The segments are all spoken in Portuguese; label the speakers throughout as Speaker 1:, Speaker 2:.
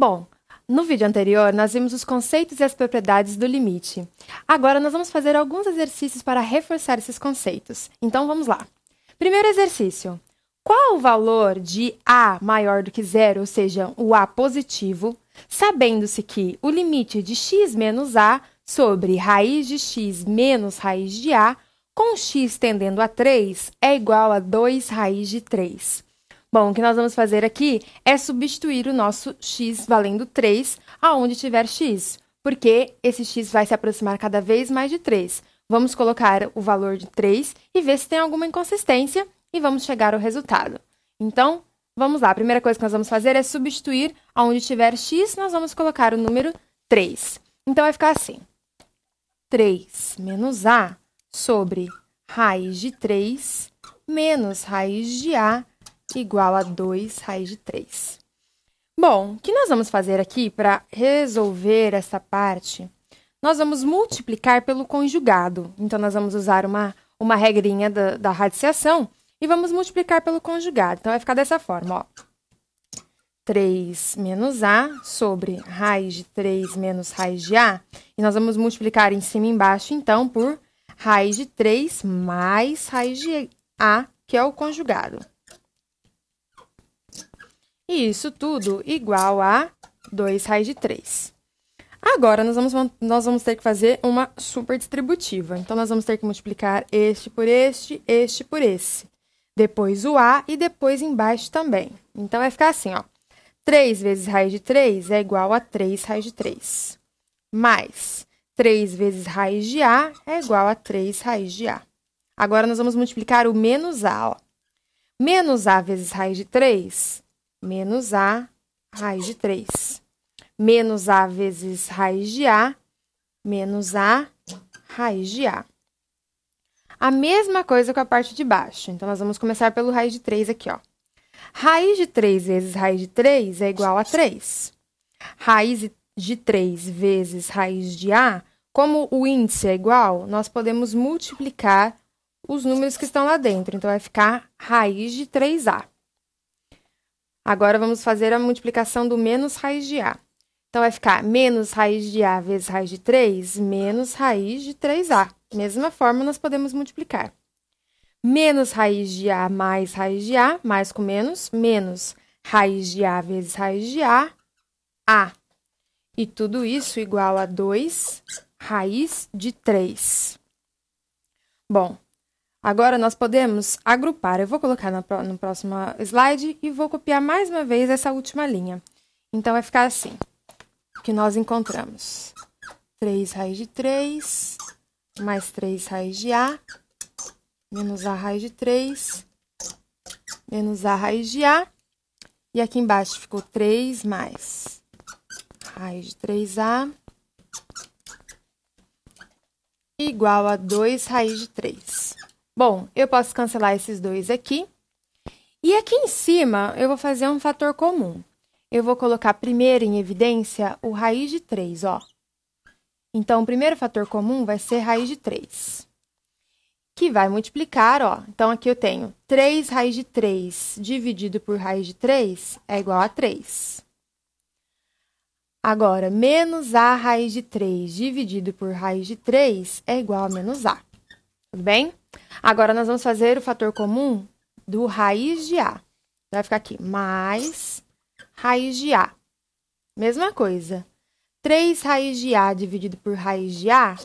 Speaker 1: Bom, no vídeo anterior, nós vimos os conceitos e as propriedades do limite. Agora, nós vamos fazer alguns exercícios para reforçar esses conceitos. Então, vamos lá. Primeiro exercício. Qual o valor de A maior do que zero, ou seja, o A positivo, sabendo-se que o limite de x menos A sobre raiz de x menos raiz de A, com x tendendo a 3, é igual a 2 raiz de 3? Bom, o que nós vamos fazer aqui é substituir o nosso x valendo 3 aonde tiver x, porque esse x vai se aproximar cada vez mais de 3. Vamos colocar o valor de 3 e ver se tem alguma inconsistência e vamos chegar ao resultado. Então, vamos lá. A primeira coisa que nós vamos fazer é substituir aonde tiver x, nós vamos colocar o número 3. Então, vai ficar assim. 3 menos a sobre raiz de 3 menos raiz de a igual a 2 raiz de 3. Bom, o que nós vamos fazer aqui para resolver essa parte? Nós vamos multiplicar pelo conjugado. Então, nós vamos usar uma, uma regrinha da, da radiciação e vamos multiplicar pelo conjugado. Então, vai ficar dessa forma, ó. 3 menos A sobre raiz de 3 menos raiz de A. E nós vamos multiplicar em cima e embaixo, então, por raiz de 3 mais raiz de A, que é o conjugado. E isso tudo igual a 2 raiz de 3. Agora, nós vamos, nós vamos ter que fazer uma super distributiva. Então, nós vamos ter que multiplicar este por este, este por esse. Depois o A e depois embaixo também. Então, vai ficar assim, ó. 3 vezes raiz de 3 é igual a 3 raiz de 3. Mais 3 vezes raiz de A é igual a 3 raiz de A. Agora, nós vamos multiplicar o menos A, ó. Menos A vezes raiz de 3 menos A raiz de 3. Menos A vezes raiz de A, menos A raiz de A. A mesma coisa com a parte de baixo. Então, nós vamos começar pelo raiz de 3 aqui, ó. Raiz de 3 vezes raiz de 3 é igual a 3. Raiz de 3 vezes raiz de A, como o índice é igual, nós podemos multiplicar os números que estão lá dentro. Então, vai ficar raiz de 3A. Agora vamos fazer a multiplicação do menos raiz de A. Então, vai ficar menos raiz de A vezes raiz de 3, menos raiz de 3A. Mesma forma, nós podemos multiplicar. Menos raiz de A mais raiz de A, mais com menos, menos raiz de A vezes raiz de A, A. E tudo isso igual a 2 raiz de 3. Bom, Agora nós podemos agrupar. Eu vou colocar na, no próximo slide e vou copiar mais uma vez essa última linha. Então vai ficar assim, que nós encontramos 3 raiz de 3, mais 3 raiz de A, menos A raiz de 3, menos A raiz de A. E aqui embaixo ficou 3 mais raiz de 3A igual a 2 raiz de 3. Bom, eu posso cancelar esses dois aqui. E aqui em cima, eu vou fazer um fator comum. Eu vou colocar primeiro em evidência o raiz de 3, ó. Então, o primeiro fator comum vai ser raiz de 3, que vai multiplicar, ó. Então, aqui eu tenho 3 raiz de 3 dividido por raiz de 3 é igual a 3. Agora, menos a raiz de 3 dividido por raiz de 3 é igual a menos a. Tudo bem? Agora, nós vamos fazer o fator comum do raiz de A. Vai ficar aqui, mais raiz de A. Mesma coisa. 3 raiz de A dividido por raiz de A,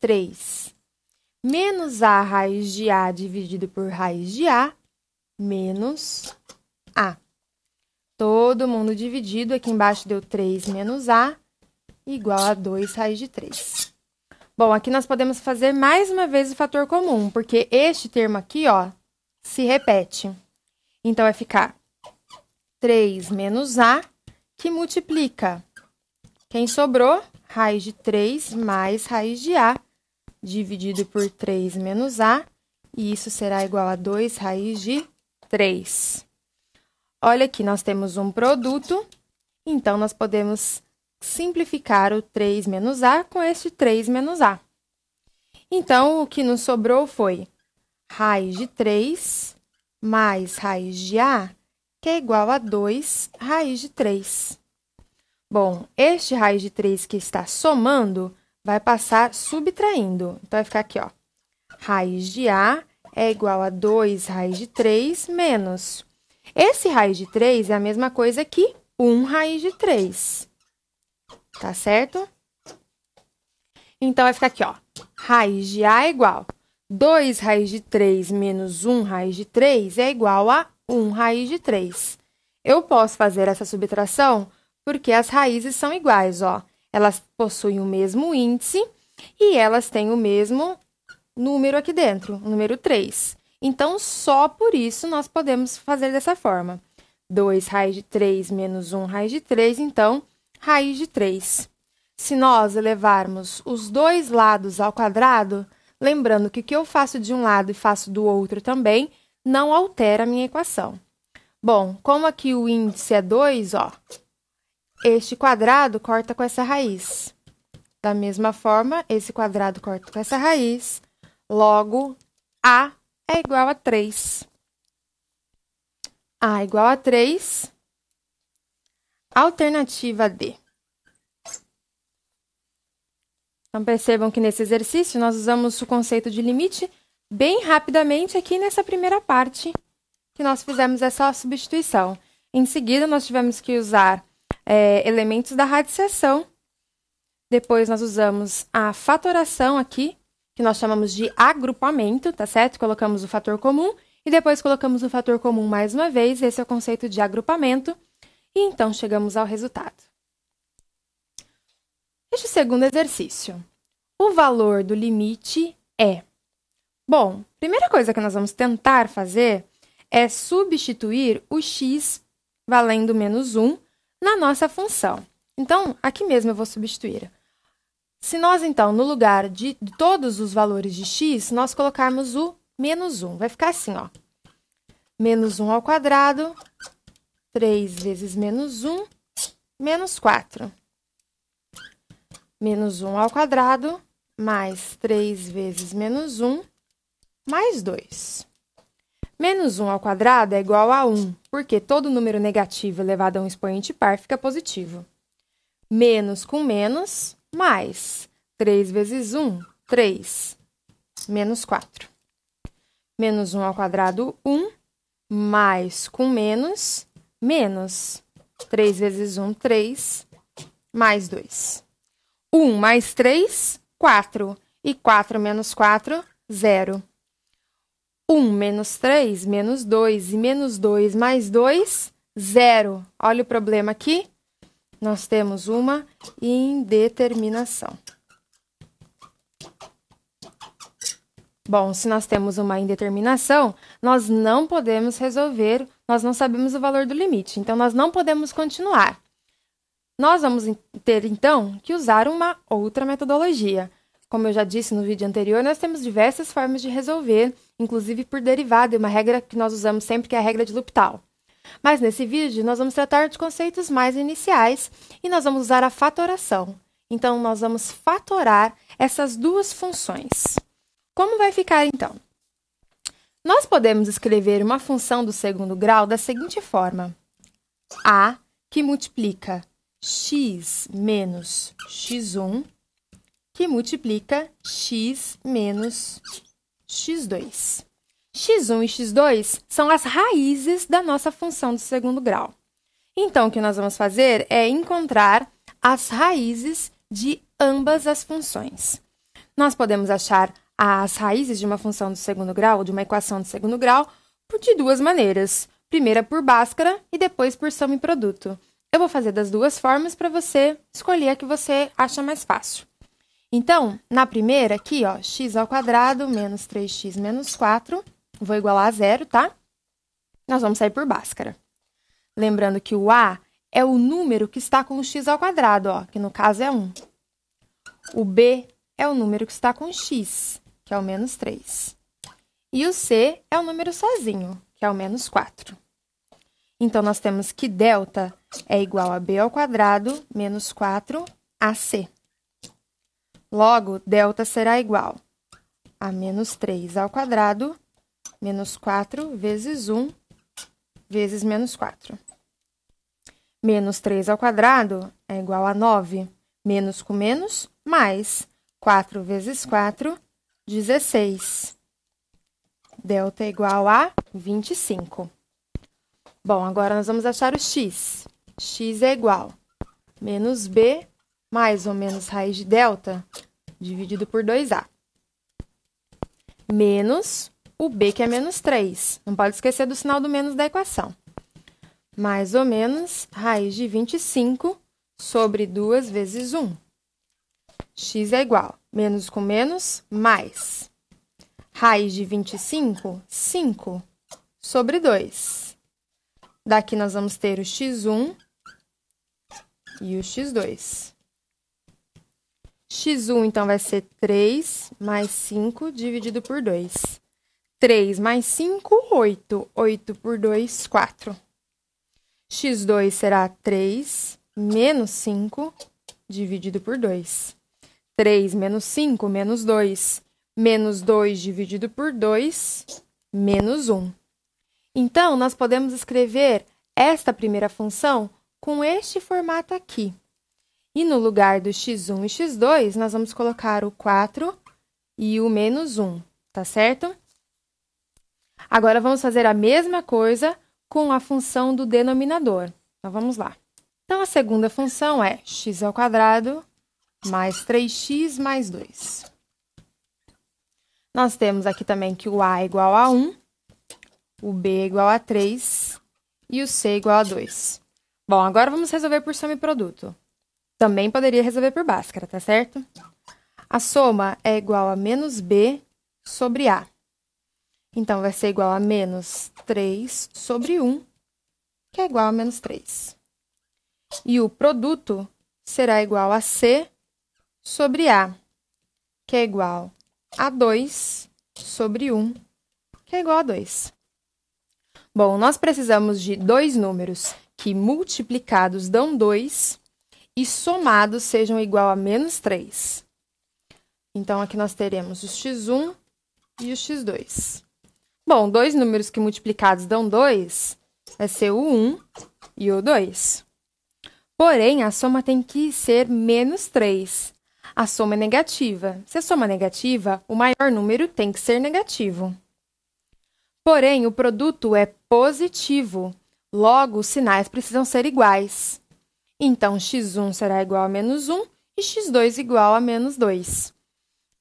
Speaker 1: 3. Menos A raiz de A dividido por raiz de A, menos A. Todo mundo dividido, aqui embaixo deu 3 menos A, igual a 2 raiz de 3. Bom, aqui nós podemos fazer mais uma vez o fator comum, porque este termo aqui, ó, se repete. Então, vai ficar 3 menos A, que multiplica. Quem sobrou? Raiz de 3 mais raiz de A, dividido por 3 menos A, e isso será igual a 2 raiz de 3. Olha aqui, nós temos um produto, então, nós podemos simplificar o 3 menos a com este 3 menos a. Então, o que nos sobrou foi raiz de 3 mais raiz de a, que é igual a 2 raiz de 3. Bom, este raiz de 3 que está somando vai passar subtraindo. Então, vai ficar aqui, ó. Raiz de a é igual a 2 raiz de 3 menos. Esse raiz de 3 é a mesma coisa que 1 raiz de 3 tá certo? Então, vai ficar aqui, ó. Raiz de A é igual a 2 raiz de 3 menos 1 raiz de 3 é igual a 1 raiz de 3. Eu posso fazer essa subtração porque as raízes são iguais, ó. Elas possuem o mesmo índice e elas têm o mesmo número aqui dentro, o número 3. Então, só por isso nós podemos fazer dessa forma. 2 raiz de 3 menos 1 raiz de 3, então, raiz de 3. Se nós elevarmos os dois lados ao quadrado, lembrando que o que eu faço de um lado e faço do outro também, não altera a minha equação. Bom, como aqui o índice é 2, ó, este quadrado corta com essa raiz. Da mesma forma, esse quadrado corta com essa raiz, logo, A é igual a 3. A é igual a 3, Alternativa D. Então, percebam que nesse exercício nós usamos o conceito de limite bem rapidamente aqui nessa primeira parte que nós fizemos essa substituição. Em seguida, nós tivemos que usar é, elementos da radiciação. Depois, nós usamos a fatoração aqui, que nós chamamos de agrupamento, tá certo? Colocamos o fator comum e depois colocamos o fator comum mais uma vez. Esse é o conceito de agrupamento e então chegamos ao resultado. Este segundo exercício. O valor do limite é. Bom, primeira coisa que nós vamos tentar fazer é substituir o x valendo menos 1 na nossa função. Então, aqui mesmo eu vou substituir. Se nós, então, no lugar de todos os valores de x, nós colocarmos o menos 1, vai ficar assim, ó. Menos 1 ao quadrado 3 vezes menos 1, menos 4. Menos 1 ao quadrado, mais 3 vezes menos 1, mais 2. Menos 1 ao quadrado é igual a 1, porque todo número negativo elevado a um expoente par fica positivo. Menos com menos, mais. 3 vezes 1, 3. Menos 4. Menos 1 ao quadrado, 1. Mais com menos, menos 3 vezes 1, 3, mais 2. 1 mais 3, 4. E 4 menos 4, 0. 1 menos 3, menos 2. E menos 2 mais 2, 0. Olha o problema aqui. Nós temos uma indeterminação. Bom, se nós temos uma indeterminação, nós não podemos resolver, nós não sabemos o valor do limite, então nós não podemos continuar. Nós vamos ter então que usar uma outra metodologia. Como eu já disse no vídeo anterior, nós temos diversas formas de resolver, inclusive por derivada, uma regra que nós usamos sempre que é a regra de L'Hopital. Mas nesse vídeo nós vamos tratar de conceitos mais iniciais e nós vamos usar a fatoração. Então nós vamos fatorar essas duas funções. Como vai ficar então? Nós podemos escrever uma função do segundo grau da seguinte forma: a que multiplica x menos x1 que multiplica x menos x2. x1 e x2 são as raízes da nossa função do segundo grau. Então, o que nós vamos fazer é encontrar as raízes de ambas as funções. Nós podemos achar as raízes de uma função de segundo grau, de uma equação de segundo grau, de duas maneiras. Primeira por Báscara e depois por soma e produto. Eu vou fazer das duas formas para você escolher a que você acha mais fácil. Então, na primeira aqui, ó, x ao quadrado menos 3x menos 4, vou igualar a zero, tá? Nós vamos sair por Báscara. Lembrando que o a é o número que está com o x ao quadrado, ó, que no caso é 1. O b é o número que está com x que é o menos 3. E o C é o número sozinho, que é o menos 4. Então, nós temos que delta é igual a B ao quadrado menos 4 AC. Logo, delta será igual a menos 3 ao quadrado menos 4 vezes 1 vezes menos 4. Menos 3 ao quadrado é igual a 9. Menos com menos, mais. 4 vezes 4 16. Delta é igual a 25. Bom, agora nós vamos achar o x. x é igual a menos b mais ou menos raiz de delta dividido por 2a. Menos o b, que é menos 3. Não pode esquecer do sinal do menos da equação. Mais ou menos raiz de 25 sobre 2 vezes 1. x é igual Menos com menos, mais. Raiz de 25, 5 sobre 2. Daqui nós vamos ter o x1 e o x2. x1, então, vai ser 3 mais 5 dividido por 2. 3 mais 5, 8. 8 por 2, 4. x2 será 3 menos 5 dividido por 2. 3 menos 5 menos 2, menos 2 dividido por 2, menos 1. Então, nós podemos escrever esta primeira função com este formato aqui. E no lugar do x1 e x2, nós vamos colocar o 4 e o menos 1, tá certo? Agora, vamos fazer a mesma coisa com a função do denominador. Então, vamos lá. Então, a segunda função é x ao quadrado mais 3x mais 2. Nós temos aqui também que o A é igual a 1, o B é igual a 3 e o C é igual a 2. Bom, agora vamos resolver por soma e produto. Também poderia resolver por Bhaskara, tá certo? A soma é igual a menos B sobre A. Então, vai ser igual a menos 3 sobre 1, que é igual a menos 3. E o produto será igual a C sobre A, que é igual a 2 sobre 1, que é igual a 2. Bom, nós precisamos de dois números que multiplicados dão 2 e somados sejam igual a menos 3. Então, aqui nós teremos o x1 e o x2. Bom, dois números que multiplicados dão 2 vai ser o 1 e o 2. Porém, a soma tem que ser menos 3, a soma é negativa. Se a soma é negativa, o maior número tem que ser negativo. Porém, o produto é positivo. Logo, os sinais precisam ser iguais. Então, x1 será igual a menos 1 e x2 igual a menos 2.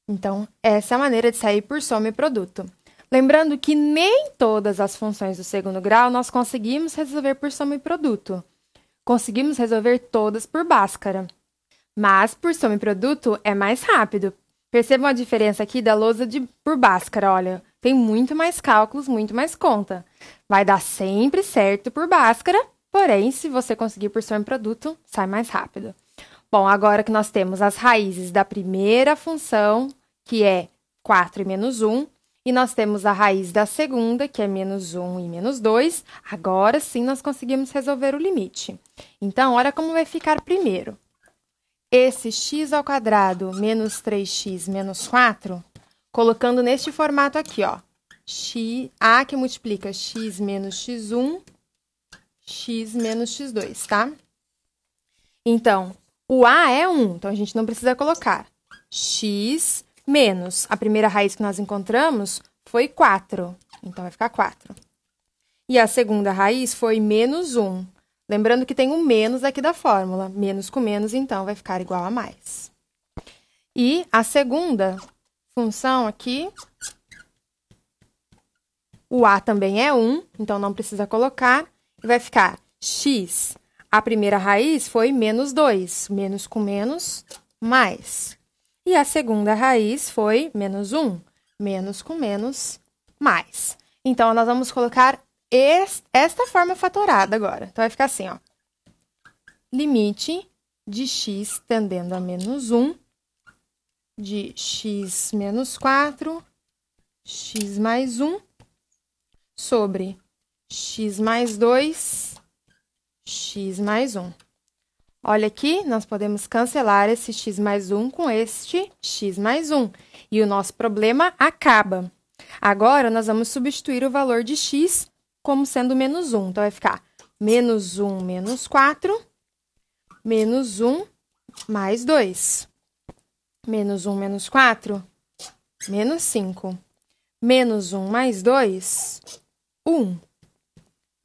Speaker 1: Então, essa é a maneira de sair por soma e produto. Lembrando que nem todas as funções do segundo grau nós conseguimos resolver por soma e produto. Conseguimos resolver todas por Bhaskara mas por som e produto é mais rápido. Percebam a diferença aqui da lousa de, por báscara, olha. Tem muito mais cálculos, muito mais conta. Vai dar sempre certo por báscara, porém, se você conseguir por som e produto, sai mais rápido. Bom, agora que nós temos as raízes da primeira função, que é 4 e menos 1, e nós temos a raiz da segunda, que é menos 1 e menos 2. Agora sim nós conseguimos resolver o limite. Então, olha como vai ficar primeiro esse x ao quadrado menos 3x menos 4, colocando neste formato aqui, ó. X, a que multiplica x menos x1, x menos x2, tá? Então, o a é 1, então a gente não precisa colocar. x menos, a primeira raiz que nós encontramos foi 4, então vai ficar 4. E a segunda raiz foi menos 1. Lembrando que tem um menos aqui da fórmula. Menos com menos, então, vai ficar igual a mais. E a segunda função aqui, o a também é 1, então não precisa colocar. E vai ficar x. A primeira raiz foi menos 2. Menos com menos, mais. E a segunda raiz foi menos 1. Menos com menos, mais. Então, nós vamos colocar esta forma é fatorada agora. Então, vai ficar assim, ó. Limite de x tendendo a menos 1, de x menos 4, x mais 1, sobre x mais 2, x mais 1. Olha aqui, nós podemos cancelar esse x mais 1 com este x mais 1. E o nosso problema acaba. Agora, nós vamos substituir o valor de x como sendo menos 1. Então, vai ficar menos 1 menos 4, menos 1 mais 2. Menos 1 menos 4, menos 5. Menos 1 mais 2, 1.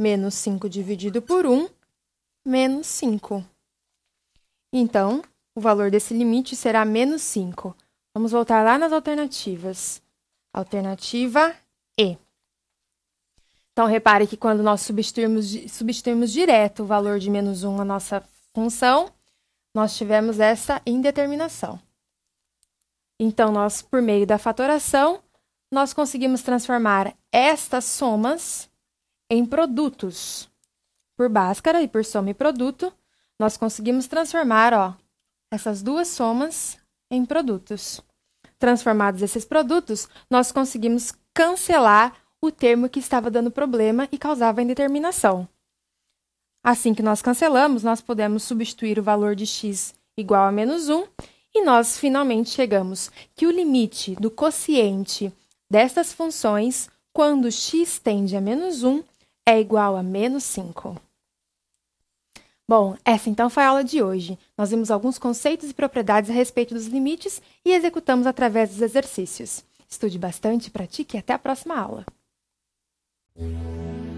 Speaker 1: Menos 5 dividido por 1, menos 5. Então, o valor desse limite será menos 5. Vamos voltar lá nas alternativas. Alternativa E. Então, repare que quando nós substituímos, substituímos direto o valor de menos 1 na nossa função, nós tivemos essa indeterminação. Então, nós, por meio da fatoração, nós conseguimos transformar estas somas em produtos. Por báscara e por soma e produto, nós conseguimos transformar ó, essas duas somas em produtos. Transformados esses produtos, nós conseguimos cancelar o termo que estava dando problema e causava indeterminação. Assim que nós cancelamos, nós podemos substituir o valor de x igual a menos 1 e nós finalmente chegamos que o limite do quociente destas funções, quando x tende a menos 1, é igual a menos 5. Bom, essa então foi a aula de hoje. Nós vimos alguns conceitos e propriedades a respeito dos limites e executamos através dos exercícios. Estude bastante, pratique e até a próxima aula! Thank you.